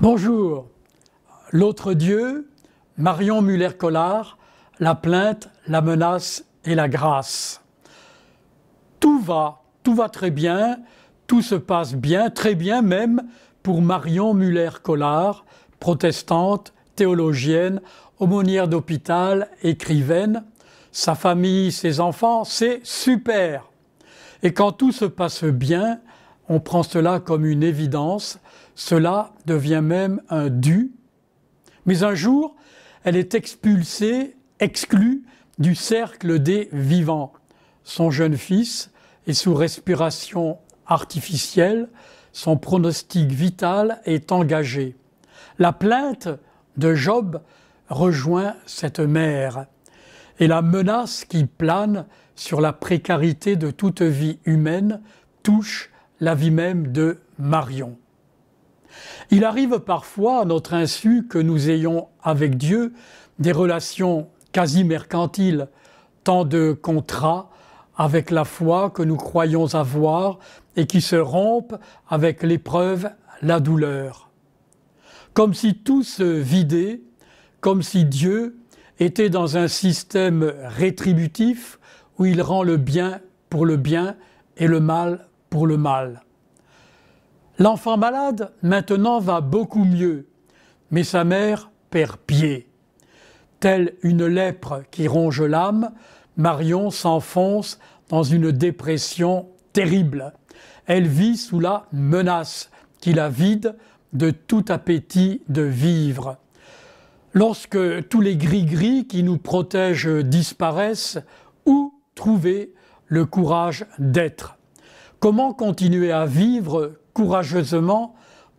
Bonjour. L'autre Dieu, Marion Muller-Collard, La plainte, la menace et la grâce. Tout va, tout va très bien, tout se passe bien, très bien même pour Marion Muller-Collard, protestante, théologienne, aumônière d'hôpital, écrivaine. Sa famille, ses enfants, c'est super. Et quand tout se passe bien, on prend cela comme une évidence, cela devient même un dû, mais un jour, elle est expulsée, exclue du cercle des vivants. Son jeune fils est sous respiration artificielle, son pronostic vital est engagé. La plainte de Job rejoint cette mère, et la menace qui plane sur la précarité de toute vie humaine touche la vie même de Marion. Il arrive parfois, à notre insu, que nous ayons avec Dieu des relations quasi mercantiles, tant de contrats avec la foi que nous croyons avoir et qui se rompent avec l'épreuve, la douleur. Comme si tout se vidait, comme si Dieu était dans un système rétributif où il rend le bien pour le bien et le mal le mal. L'enfant malade maintenant va beaucoup mieux, mais sa mère perd pied. Telle une lèpre qui ronge l'âme, Marion s'enfonce dans une dépression terrible. Elle vit sous la menace qui la vide de tout appétit de vivre. Lorsque tous les gris-gris qui nous protègent disparaissent, où trouver le courage d'être Comment continuer à vivre courageusement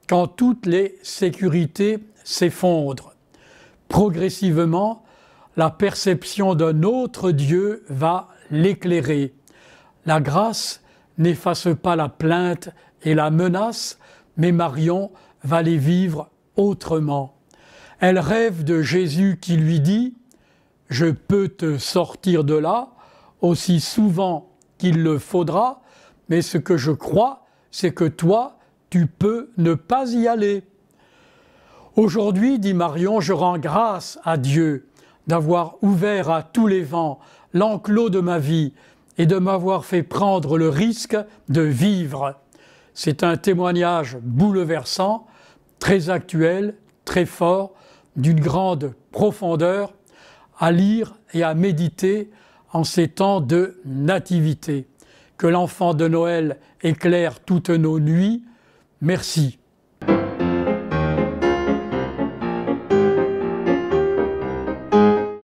quand toutes les sécurités s'effondrent Progressivement, la perception d'un autre Dieu va l'éclairer. La grâce n'efface pas la plainte et la menace, mais Marion va les vivre autrement. Elle rêve de Jésus qui lui dit ⁇ Je peux te sortir de là aussi souvent qu'il le faudra, mais ce que je crois, c'est que toi, tu peux ne pas y aller. Aujourd'hui, dit Marion, je rends grâce à Dieu d'avoir ouvert à tous les vents l'enclos de ma vie et de m'avoir fait prendre le risque de vivre. C'est un témoignage bouleversant, très actuel, très fort, d'une grande profondeur, à lire et à méditer en ces temps de nativité que l'enfant de Noël éclaire toutes nos nuits, merci.